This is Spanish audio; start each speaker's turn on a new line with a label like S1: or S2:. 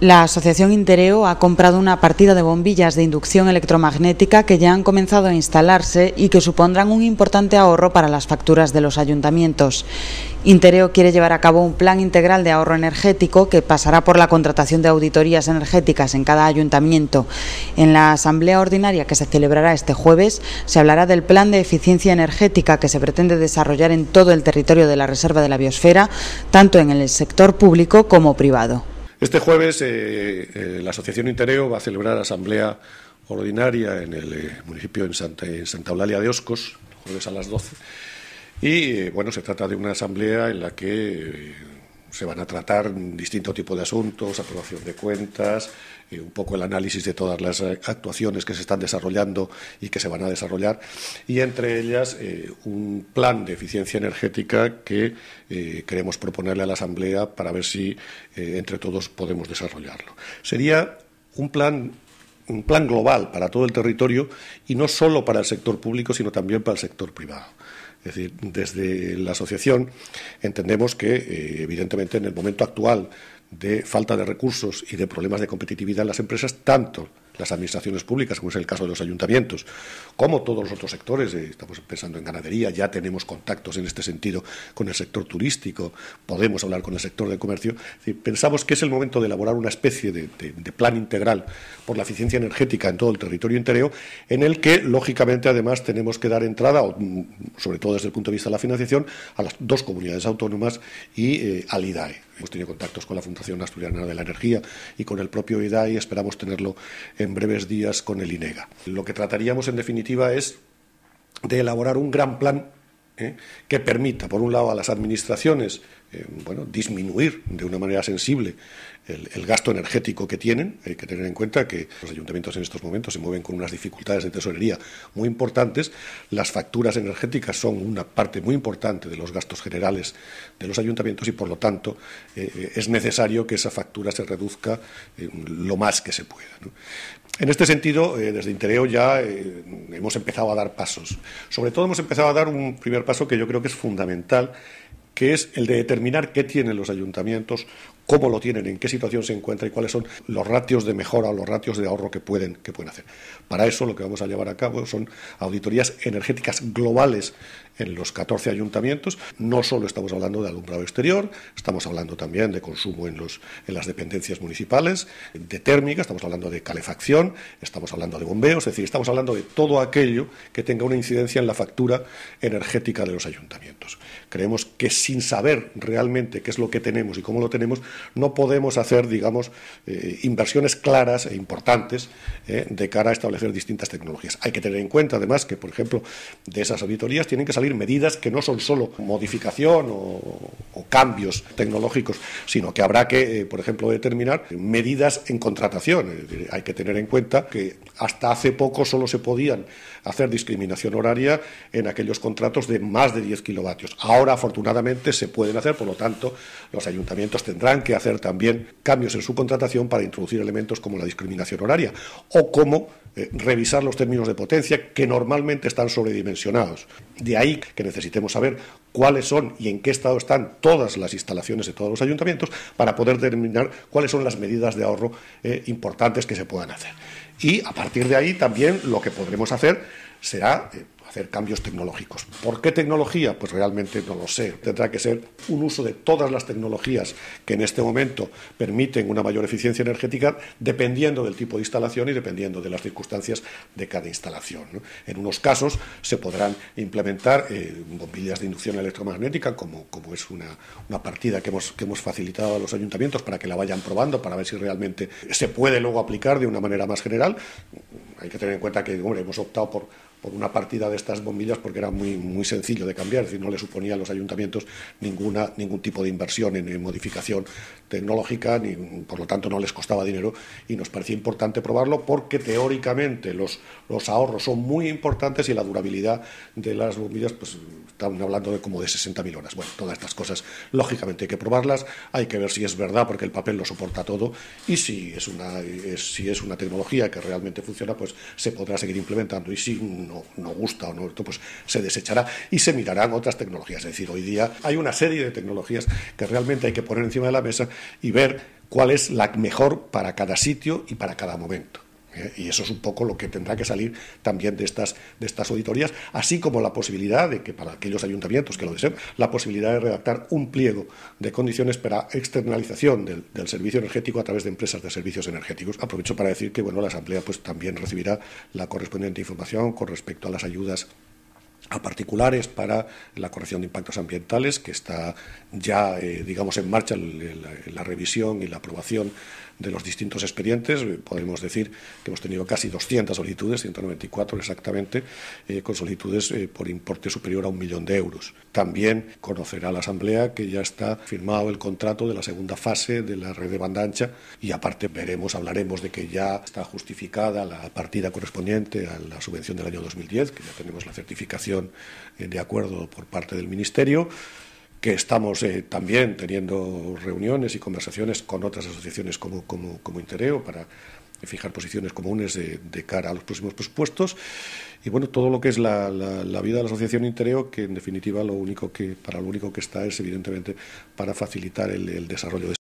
S1: La Asociación Intereo ha comprado una partida de bombillas de inducción electromagnética que ya han comenzado a instalarse y que supondrán un importante ahorro para las facturas de los ayuntamientos. Intereo quiere llevar a cabo un plan integral de ahorro energético que pasará por la contratación de auditorías energéticas en cada ayuntamiento. En la asamblea ordinaria que se celebrará este jueves se hablará del plan de eficiencia energética que se pretende desarrollar en todo el territorio de la Reserva de la Biosfera, tanto en el sector público como privado. Este jueves eh, eh, la Asociación Intereo va a celebrar asamblea ordinaria en el eh, municipio en Santa, en Santa Eulalia de Oscos, jueves a las 12. Y bueno, se trata de una asamblea en la que se van a tratar distinto tipo de asuntos, aprobación de cuentas, eh, un poco el análisis de todas las eh, actuaciones que se están desarrollando y que se van a desarrollar, y entre ellas eh, un plan de eficiencia energética que queremos proponerle a la Asamblea para ver si entre todos podemos desarrollarlo. Sería un plan un plan global para todo el territorio y no solo para el sector público, sino también para el sector privado. Es decir, desde la asociación entendemos que, eh, evidentemente, en el momento actual de falta de recursos y de problemas de competitividad en las empresas, tanto las administraciones públicas, como es el caso de los ayuntamientos, como todos los otros sectores, eh, estamos pensando en ganadería, ya tenemos contactos en este sentido con el sector turístico, podemos hablar con el sector de comercio, pensamos que es el momento de elaborar una especie de, plan integral por la eficiencia energética en todo el territorio entero, en el que, lógicamente, además tenemos que dar entrada, mm, sobre todo desde el punto de vista de la financiación, a las dos comunidades autónomas y eh, al IDAE. Hemos tenido contactos con la Fundación Asturiana de la Energía y con el propio y Esperamos tenerlo en breves días con el INEGA. Lo que trataríamos, en definitiva, es de elaborar un gran plan ¿eh? que permita, por un lado, a las administraciones eh, bueno, disminuir de una manera sensible el, gasto energético que tienen. Hay que tener en cuenta que los ayuntamientos en estos momentos se mueven con unas dificultades de tesorería muy importantes. Las facturas energéticas son una parte muy importante de los gastos generales de los ayuntamientos y, por lo tanto, eh, eh, es necesario que esa factura se reduzca lo más que se pueda. En este sentido, desde Intereo ya hemos empezado a dar pasos. Sobre todo hemos empezado a dar un primer paso que yo creo que es fundamental que es el de determinar qué tienen los ayuntamientos cómo lo tienen, en qué situación se encuentra y cuáles son los ratios de mejora o los ratios de ahorro que pueden, que pueden hacer. Para eso lo que vamos a llevar a cabo son auditorías energéticas globales en los 14 ayuntamientos. No solo estamos hablando de alumbrado exterior, estamos hablando también de consumo en, los, en las dependencias municipales, de térmica, estamos hablando de calefacción, estamos hablando de bombeos, es decir, estamos hablando de todo aquello que tenga una incidencia en la factura energética de los ayuntamientos. Creemos que sin saber realmente qué es lo que tenemos y cómo lo tenemos, no podemos hacer, digamos, eh, inversiones claras e importantes eh, de cara a establecer distintas tecnologías. Hay que tener en cuenta, además, que, por ejemplo, de esas auditorías tienen que salir medidas que no son solo modificación o, cambios tecnológicos, sino que habrá que, eh, por ejemplo, determinar medidas en contratación. hay que tener en cuenta que hasta hace poco solo se podían hacer discriminación horaria en aquellos contratos de más de 10 kilovatios. Ahora, afortunadamente, se pueden hacer, por lo tanto, los ayuntamientos tendrán que hacer también cambios en su contratación para introducir elementos como la discriminación horaria o como eh, revisar los términos de potencia que normalmente están sobredimensionados. De ahí que necesitemos saber cuáles son y en qué estado están todas las instalaciones de todos los ayuntamientos para poder determinar cuáles son las medidas de ahorro eh, importantes que se puedan hacer. Y a partir de ahí también lo que podremos hacer será... Eh, hacer cambios tecnológicos. ¿Por qué tecnología? Pues realmente no lo sé. Tendrá que ser un uso de todas las tecnologías que en este momento permiten una mayor eficiencia energética dependiendo del tipo de instalación y dependiendo de las circunstancias de cada instalación. En unos casos se podrán implementar eh, bombillas de inducción electromagnética, como, como es una, partida que hemos, que hemos facilitado a los ayuntamientos para que la vayan probando, para ver si realmente se puede luego aplicar de una manera más general. Hay que tener en cuenta que hemos optado por por una partida de estas bombillas porque era muy, muy sencillo de cambiar, es decir, no le suponía a los ayuntamientos ninguna, ningún tipo de inversión en, modificación tecnológica, ni, por lo tanto no les costaba dinero y nos parecía importante probarlo porque teóricamente los, los ahorros son muy importantes y la durabilidad de las bombillas, pues estamos hablando de como de 60.000 horas. Bueno, todas estas cosas lógicamente hay que probarlas, hay que ver si es verdad porque el papel lo soporta todo y si es una, si es una tecnología que realmente funciona, pues se podrá seguir implementando y si no, gusta o no, pues se desechará y se mirarán otras tecnologías. Es decir, hoy día hay una serie de tecnologías que realmente hay que poner encima de la mesa y ver cuál es la mejor para cada sitio y para cada momento. Y eso es un poco lo que tendrá que salir también de estas, de estas auditorías, así como la posibilidad de que para aquellos ayuntamientos que lo deseen, la posibilidad de redactar un pliego de condiciones para externalización del, servicio energético a través de empresas de servicios energéticos. Aprovecho para decir que bueno, la Asamblea pues, también recibirá la correspondiente información con respecto a las ayudas a particulares para la corrección de impactos ambientales, que está ya, eh, digamos, en marcha la revisión y la aprobación de los distintos expedientes. Eh, Podemos decir que hemos tenido casi 200 solicitudes, 194 exactamente, eh, con solicitudes eh, por importe superior a un millón de euros. También conocerá la Asamblea que ya está firmado el contrato de la segunda fase de la red de banda ancha y aparte veremos, hablaremos de que ya está justificada la partida correspondiente a la subvención del año 2010, que ya tenemos la certificación de acuerdo por parte del Ministerio que estamos eh, también teniendo reuniones y conversaciones con otras asociaciones como, como, Intereo para fijar posiciones comunes de, cara a los próximos presupuestos y bueno todo lo que es la, vida de la asociación Intereo que en definitiva lo único que para lo único que está es evidentemente para facilitar el, el desarrollo de